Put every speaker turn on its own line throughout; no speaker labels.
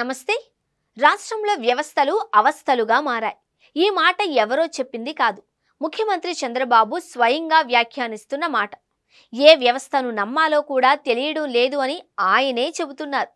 నమస్తే రాష్ట్రంలో వ్యవస్థలు అవస్థలుగా మారాయి ఈ మాట ఎవరో చెప్పింది కాదు ముఖ్యమంత్రి చంద్రబాబు స్వయంగా వ్యాఖ్యానిస్తున్న మాట ఏ వ్యవస్థను నమ్మాలో కూడా తెలియడం లేదు అని ఆయనే చెబుతున్నారు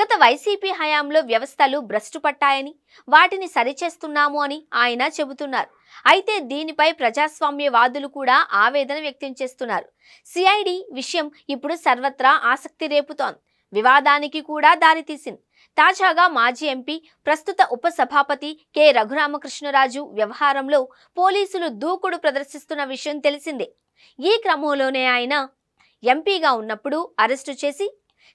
గత వైసీపీ హయాంలో వ్యవస్థలు భ్రష్టు పట్టాయని వాటిని సరిచేస్తున్నాము అని ఆయన చెబుతున్నారు అయితే దీనిపై ప్రజాస్వామ్యవాదులు కూడా ఆవేదన వ్యక్తం చేస్తున్నారు సిఐడి విషయం ఇప్పుడు సర్వత్రా ఆసక్తి రేపుతోంది వివాదానికి కూడా దారితీసింది తాజాగా మాజీ ఎంపీ ప్రస్తుత ఉప సభాపతి కె రఘురామకృష్ణరాజు వ్యవహారంలో పోలీసులు దూకుడు ప్రదర్శిస్తున్న విషయం తెలిసిందే ఈ క్రమంలోనే ఆయన ఎంపీగా ఉన్నప్పుడు అరెస్టు చేసి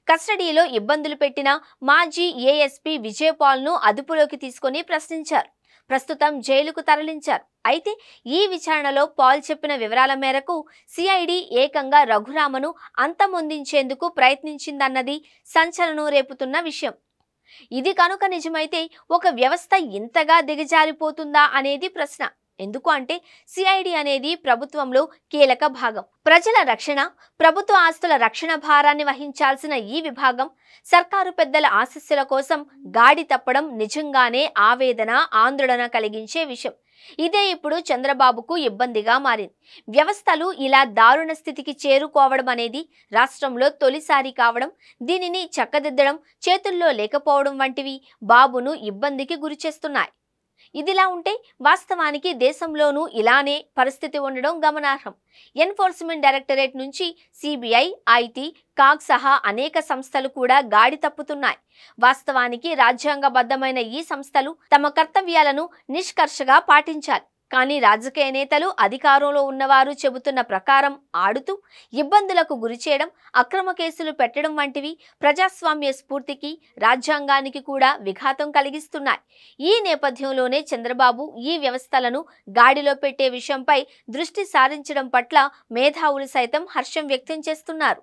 కస్టడీలో ఇబ్బందులు పెట్టిన మాజీ ఏఎస్పీ విజయపాల్ను అదుపులోకి తీసుకొని ప్రశ్నించారు ప్రస్తుతం జైలుకు తరలించారు అయితే ఈ విచారణలో పాల్ చెప్పిన వివరాల మేరకు సిఐడి ఏకంగా రఘురామను అంతమొందించేందుకు ప్రయత్నించిందన్నది సంచలనం రేపుతున్న విషయం ఇది కనుక నిజమైతే ఒక వ్యవస్థ ఇంతగా దిగజారిపోతుందా అనేది ప్రశ్న ఎందుకు అంటే సిఐడి అనేది ప్రభుత్వంలో కీలక భాగం ప్రజల రక్షణ ప్రభుత్వ ఆస్తుల రక్షణ భారాన్ని వహించాల్సిన ఈ విభాగం సర్కారు పెద్దల ఆశస్సుల కోసం గాడి తప్పడం నిజంగానే ఆవేదన ఆందోళన కలిగించే విషయం ఇదే ఇప్పుడు చంద్రబాబుకు ఇబ్బందిగా మారింది వ్యవస్థలు ఇలా దారుణ స్థితికి చేరుకోవడం అనేది రాష్ట్రంలో తొలిసారి కావడం దీనిని చక్కదిద్దడం చేతుల్లో లేకపోవడం వంటివి బాబును ఇబ్బందికి గురిచేస్తున్నాయి ఇదిలా ఉంటే వాస్తవానికి దేశంలోనూ ఇలానే పరిస్థితి ఉండడం గమనార్హం ఎన్ఫోర్స్మెంట్ డైరెక్టరేట్ నుంచి సిబిఐ ఐటీ కాగ్ సహా అనేక సంస్థలు కూడా గాడి తప్పుతున్నాయి వాస్తవానికి రాజ్యాంగబద్ధమైన ఈ సంస్థలు తమ కర్తవ్యాలను నిష్కర్షగా పాటించాలి కానీ రాజకీయ నేతలు అధికారంలో ఉన్నవారు చెబుతున్న ప్రకారం ఆడుతూ ఇబ్బందులకు గురిచేయడం అక్రమ కేసులు పెట్టడం వంటివి ప్రజాస్వామ్య స్ఫూర్తికి రాజ్యాంగానికి కూడా విఘాతం కలిగిస్తున్నాయి ఈ నేపథ్యంలోనే చంద్రబాబు ఈ వ్యవస్థలను గాడిలో పెట్టే విషయంపై దృష్టి సారించడం పట్ల మేధావులు సైతం హర్షం వ్యక్తం చేస్తున్నారు